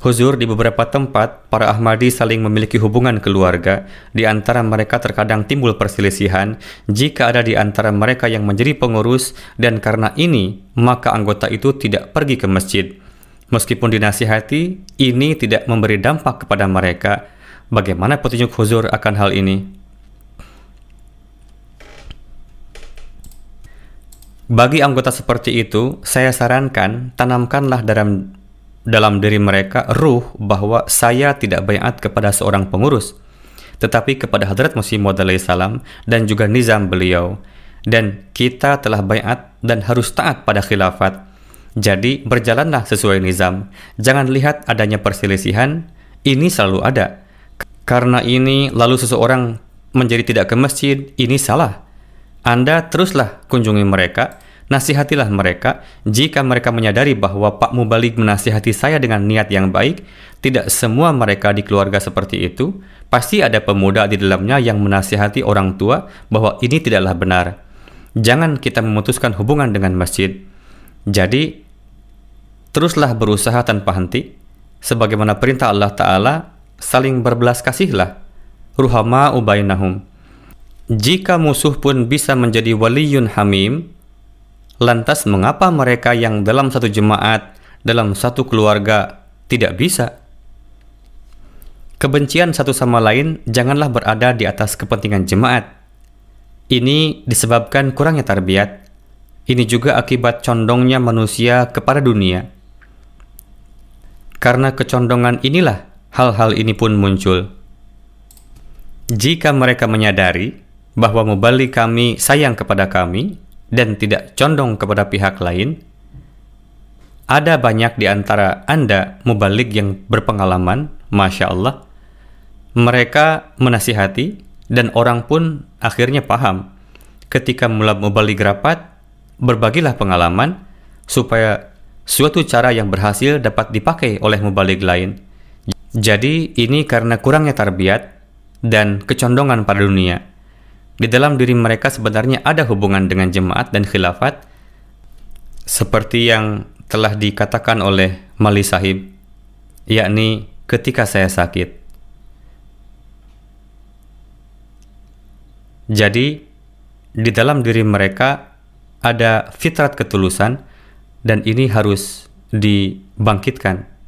Huzur di beberapa tempat, para Ahmadi saling memiliki hubungan keluarga, di antara mereka terkadang timbul perselisihan jika ada di antara mereka yang menjadi pengurus dan karena ini, maka anggota itu tidak pergi ke masjid. Meskipun dinasihati, ini tidak memberi dampak kepada mereka. Bagaimana petunjuk huzur akan hal ini? Bagi anggota seperti itu, saya sarankan tanamkanlah dalam dalam diri mereka ruh bahwa saya tidak bayat kepada seorang pengurus, tetapi kepada Hadrat musim modalai salam dan juga nizam beliau. Dan kita telah bayat dan harus taat pada khilafat. Jadi berjalanlah sesuai nizam. Jangan lihat adanya perselisihan, ini selalu ada. Karena ini lalu seseorang menjadi tidak ke masjid, ini salah. Anda teruslah kunjungi mereka, nasihatilah mereka jika mereka menyadari bahwa Pak Mubalik menasihati saya dengan niat yang baik, tidak semua mereka di keluarga seperti itu, pasti ada pemuda di dalamnya yang menasihati orang tua bahwa ini tidaklah benar. Jangan kita memutuskan hubungan dengan masjid. Jadi, teruslah berusaha tanpa henti, sebagaimana perintah Allah Ta'ala, saling berbelas kasihlah. Ruhama ubainahum. Jika musuh pun bisa menjadi waliyun hamim, Lantas mengapa mereka yang dalam satu jemaat, dalam satu keluarga tidak bisa? Kebencian satu sama lain janganlah berada di atas kepentingan jemaat. Ini disebabkan kurangnya tarbiat. Ini juga akibat condongnya manusia kepada dunia. Karena kecondongan inilah hal-hal ini pun muncul. Jika mereka menyadari bahwa mubalik kami sayang kepada kami, dan tidak condong kepada pihak lain, ada banyak di antara Anda mubalik yang berpengalaman, Masya Allah, mereka menasihati dan orang pun akhirnya paham. Ketika mulai mubalik rapat, berbagilah pengalaman supaya suatu cara yang berhasil dapat dipakai oleh mubalik lain. Jadi ini karena kurangnya tarbiat dan kecondongan pada dunia. Di dalam diri mereka sebenarnya ada hubungan dengan jemaat dan khilafat seperti yang telah dikatakan oleh Mali Sahib, yakni ketika saya sakit. Jadi, di dalam diri mereka ada fitrat ketulusan dan ini harus dibangkitkan.